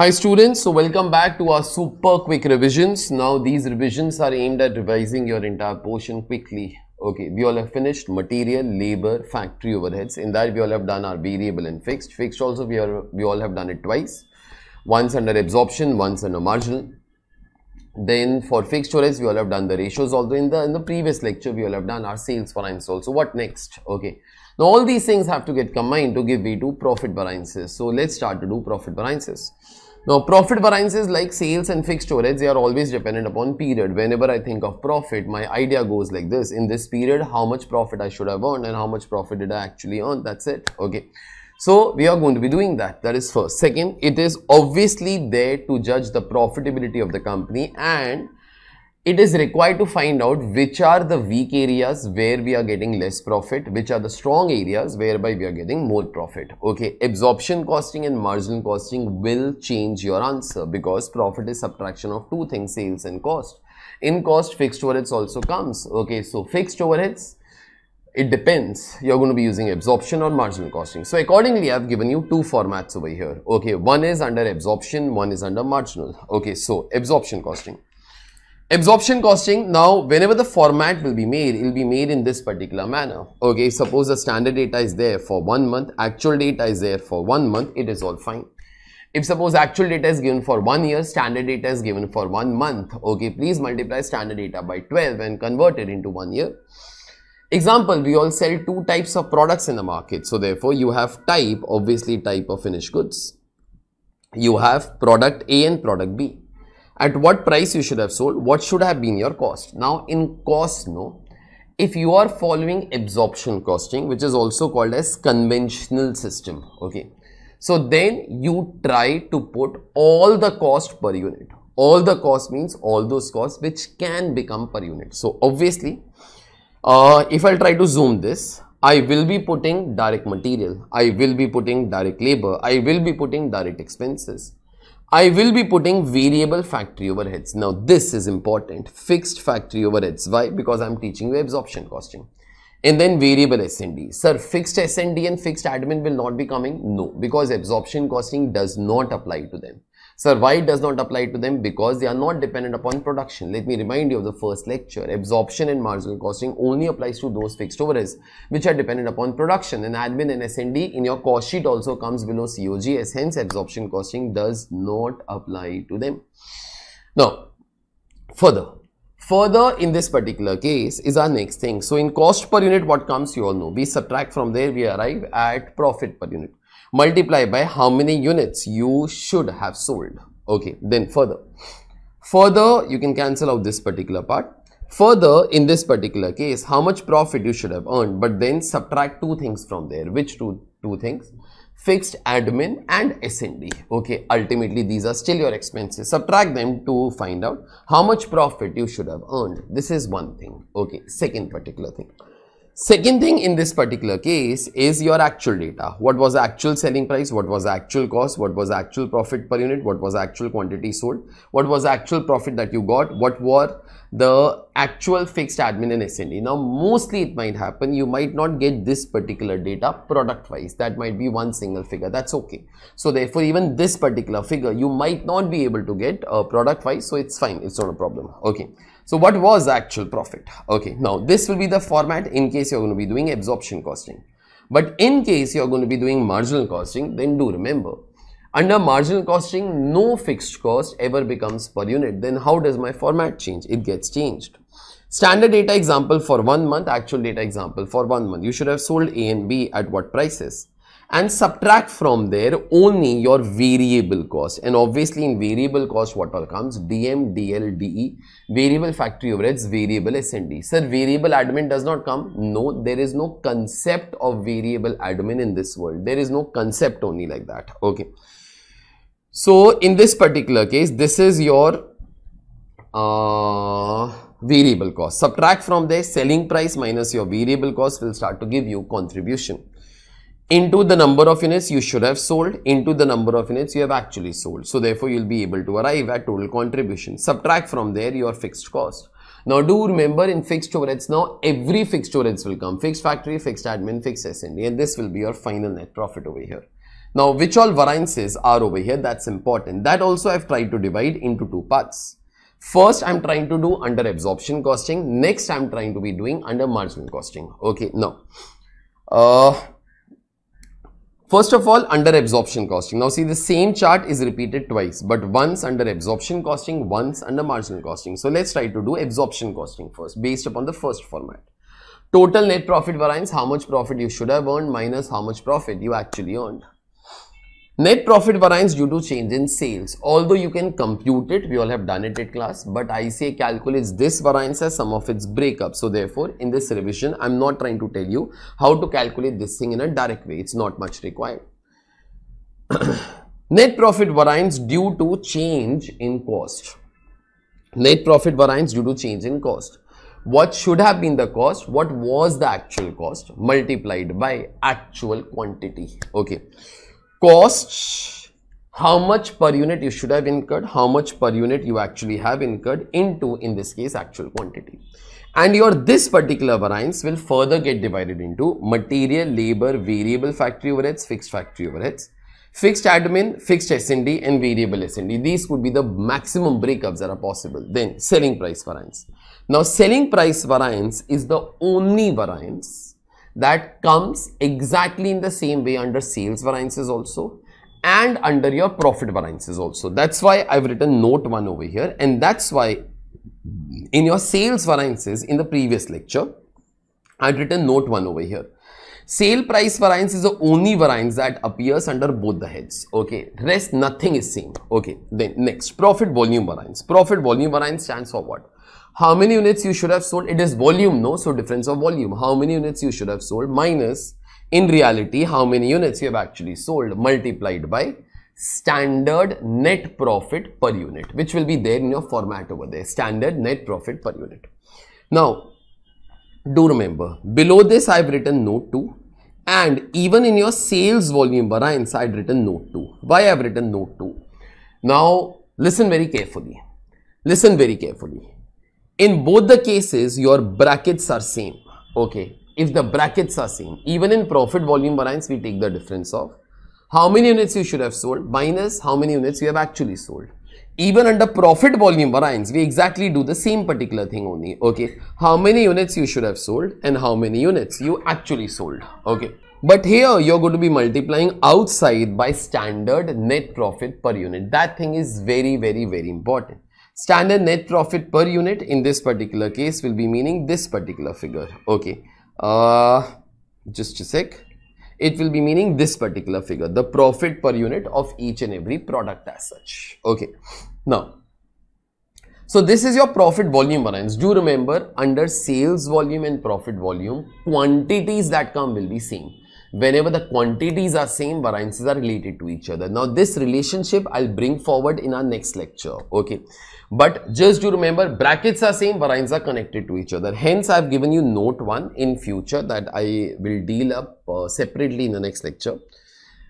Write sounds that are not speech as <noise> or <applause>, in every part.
Hi students, so welcome back to our super quick revisions. Now these revisions are aimed at revising your entire portion quickly. Okay, we all have finished material, labor, factory overheads. In that we all have done our variable and fixed. Fixed also we, are, we all have done it twice. Once under absorption, once under marginal. Then for fixed overheads we all have done the ratios. Although in the, in the previous lecture we all have done our sales variance also. What next? Okay. Now all these things have to get combined to give way to profit variances. So let's start to do profit variances. Now, profit variances like sales and fixed storage, they are always dependent upon period. Whenever I think of profit, my idea goes like this. In this period, how much profit I should have earned and how much profit did I actually earn? That's it. Okay. So, we are going to be doing that. That is first. Second, it is obviously there to judge the profitability of the company and it is required to find out which are the weak areas where we are getting less profit, which are the strong areas whereby we are getting more profit. Okay, absorption costing and marginal costing will change your answer because profit is subtraction of two things, sales and cost. In cost, fixed overheads also comes. Okay, so fixed overheads, it depends. You're going to be using absorption or marginal costing. So accordingly, I've given you two formats over here. Okay, one is under absorption, one is under marginal. Okay, so absorption costing Absorption costing, now whenever the format will be made, it will be made in this particular manner. Okay, suppose the standard data is there for one month, actual data is there for one month, it is all fine. If suppose actual data is given for one year, standard data is given for one month. Okay, please multiply standard data by 12 and convert it into one year. Example, we all sell two types of products in the market. So therefore, you have type, obviously type of finished goods. You have product A and product B at what price you should have sold, what should have been your cost. Now in cost, no, if you are following absorption costing, which is also called as conventional system, okay. So then you try to put all the cost per unit. All the cost means all those costs which can become per unit. So obviously, uh, if I'll try to zoom this, I will be putting direct material, I will be putting direct labor, I will be putting direct expenses, I will be putting variable factory overheads. Now this is important. Fixed factory overheads. Why? Because I'm teaching you absorption costing. And then variable S&D. Sir, fixed S&D and fixed admin will not be coming? No, because absorption costing does not apply to them. Sir, why does not apply to them? Because they are not dependent upon production. Let me remind you of the first lecture. Absorption and marginal costing only applies to those fixed overheads which are dependent upon production. And admin and SND in your cost sheet also comes below COG as hence absorption costing does not apply to them. Now, further, Further in this particular case is our next thing. So in cost per unit what comes you all know. We subtract from there we arrive at profit per unit multiply by how many units you should have sold okay then further further you can cancel out this particular part further in this particular case how much profit you should have earned but then subtract two things from there which two two things fixed admin and S&D. Okay, ultimately these are still your expenses. Subtract them to find out how much profit you should have earned. This is one thing. Okay, second particular thing. Second thing in this particular case is your actual data. What was the actual selling price? What was the actual cost? What was the actual profit per unit? What was the actual quantity sold? What was the actual profit that you got? What were the actual fixed admin and s and Now, mostly it might happen. You might not get this particular data product wise. That might be one single figure. That's okay. So therefore, even this particular figure, you might not be able to get uh, product wise. So it's fine. It's not a problem. Okay. So what was the actual profit? Okay, now this will be the format in case you're going to be doing absorption costing. But in case you're going to be doing marginal costing, then do remember. Under marginal costing, no fixed cost ever becomes per unit. Then how does my format change? It gets changed. Standard data example for one month, actual data example for one month. You should have sold A and B at what prices? and subtract from there only your variable cost and obviously in variable cost what all comes dm dl de variable factory overheads variable snd sir variable admin does not come no there is no concept of variable admin in this world there is no concept only like that okay so in this particular case this is your uh, variable cost subtract from there selling price minus your variable cost will start to give you contribution into the number of units you should have sold into the number of units you have actually sold. So therefore, you'll be able to arrive at total contribution. Subtract from there your fixed cost. Now do remember in fixed overheads now every fixed overheads will come. Fixed factory, fixed admin, fixed S&D and this will be your final net profit over here. Now which all variances are over here that's important. That also I've tried to divide into two parts. First, I'm trying to do under absorption costing. Next, I'm trying to be doing under marginal costing. Okay, now. Uh, First of all, under absorption costing. Now see the same chart is repeated twice, but once under absorption costing, once under marginal costing. So let's try to do absorption costing first based upon the first format. Total net profit variance, how much profit you should have earned minus how much profit you actually earned. Net profit variance due to change in sales. Although you can compute it, we all have done it at class, but ICA calculates this variance as some of its breakup. So therefore, in this revision, I'm not trying to tell you how to calculate this thing in a direct way. It's not much required. <clears throat> Net profit variance due to change in cost. Net profit variance due to change in cost what should have been the cost what was the actual cost multiplied by actual quantity okay cost how much per unit you should have incurred how much per unit you actually have incurred into in this case actual quantity and your this particular variance will further get divided into material labor variable factory overheads fixed factory overheads fixed admin fixed snd and variable snd these could be the maximum breakups that are possible then selling price variance now selling price variance is the only variance that comes exactly in the same way under sales variances also and under your profit variances also. That's why I've written note 1 over here and that's why in your sales variances in the previous lecture, I'd written note 1 over here. Sale price variance is the only variance that appears under both the heads. Okay, rest nothing is same. Okay, then next profit volume variance. Profit volume variance stands for what? how many units you should have sold it is volume no so difference of volume how many units you should have sold minus in reality how many units you have actually sold multiplied by standard net profit per unit which will be there in your format over there standard net profit per unit now do remember below this i've written note 2 and even in your sales volume variance i've written note 2 why i've written note 2 now listen very carefully listen very carefully in both the cases your brackets are same okay if the brackets are same even in profit volume variance we take the difference of how many units you should have sold minus how many units you have actually sold even under profit volume variance we exactly do the same particular thing only okay how many units you should have sold and how many units you actually sold okay but here you're going to be multiplying outside by standard net profit per unit that thing is very very very important Standard net profit per unit in this particular case will be meaning this particular figure. Okay. Uh, just a sec. It will be meaning this particular figure, the profit per unit of each and every product as such. Okay. Now, so this is your profit volume variance. Do remember under sales volume and profit volume, quantities that come will be same whenever the quantities are same variances are related to each other now this relationship i'll bring forward in our next lecture okay but just to remember brackets are same variances are connected to each other hence i've given you note one in future that i will deal up uh, separately in the next lecture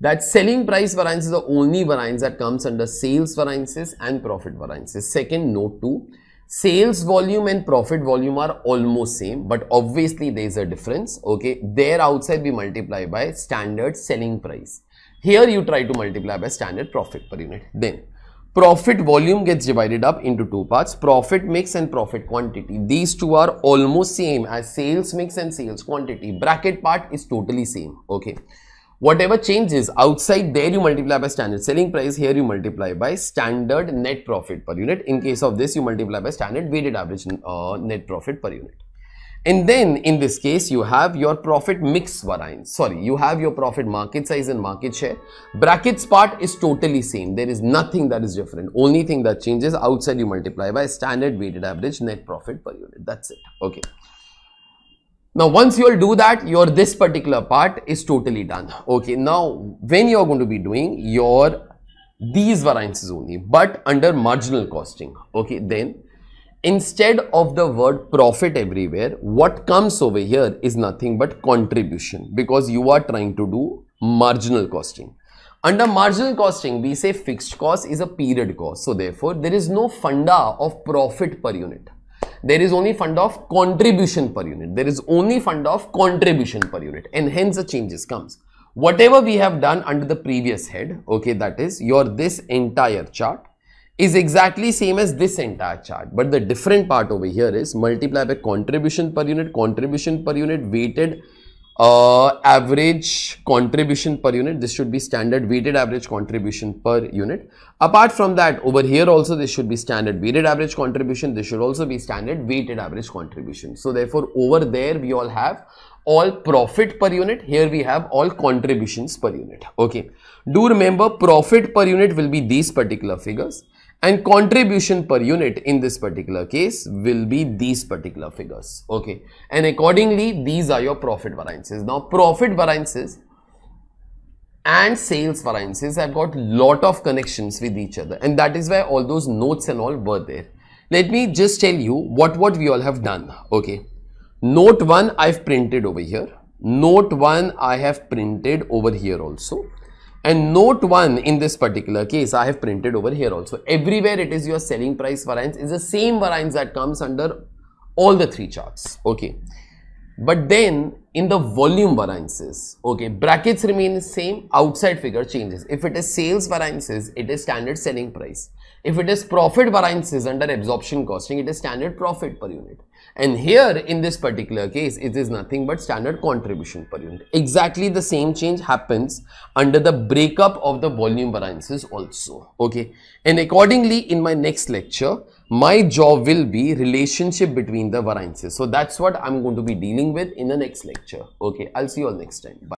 that selling price variance is the only variance that comes under sales variances and profit variances second note two sales volume and profit volume are almost same but obviously there is a difference okay there outside we multiply by standard selling price here you try to multiply by standard profit per unit then profit volume gets divided up into two parts profit mix and profit quantity these two are almost same as sales mix and sales quantity bracket part is totally same okay Whatever changes outside there you multiply by standard selling price, here you multiply by standard net profit per unit. In case of this you multiply by standard weighted average uh, net profit per unit. And then in this case, you have your profit mix variance. Sorry, you have your profit market size and market share. Brackets part is totally same. There is nothing that is different. Only thing that changes outside you multiply by standard weighted average net profit per unit. That's it. Okay. Now, once you will do that, your this particular part is totally done. Okay, now when you are going to be doing your these variances only, but under marginal costing. Okay, then instead of the word profit everywhere, what comes over here is nothing but contribution because you are trying to do marginal costing. Under marginal costing, we say fixed cost is a period cost. So therefore, there is no funda of profit per unit there is only fund of contribution per unit. There is only fund of contribution per unit and hence the changes comes. Whatever we have done under the previous head, okay, that is your this entire chart is exactly same as this entire chart. But the different part over here is multiply by contribution per unit, contribution per unit weighted uh, average contribution per unit this should be standard weighted average contribution per unit apart from that over here also this should be standard weighted average contribution this should also be standard weighted average contribution so therefore over there we all have all profit per unit here we have all contributions per unit okay do remember profit per unit will be these particular figures and contribution per unit in this particular case will be these particular figures okay and accordingly these are your profit variances now profit variances and sales variances have got lot of connections with each other and that is why all those notes and all were there let me just tell you what what we all have done okay note 1 i've printed over here note 1 i have printed over here also and note one in this particular case, I have printed over here also. Everywhere it is your selling price variance is the same variance that comes under all the three charts. Okay. But then in the volume variances, okay, brackets remain the same, outside figure changes. If it is sales variances, it is standard selling price. If it is profit variances under absorption costing, it is standard profit per unit. And here in this particular case, it is nothing but standard contribution per unit. Exactly the same change happens under the breakup of the volume variances also. Okay. And accordingly, in my next lecture, my job will be relationship between the variances. So that's what I'm going to be dealing with in the next lecture. Okay. I'll see you all next time. Bye.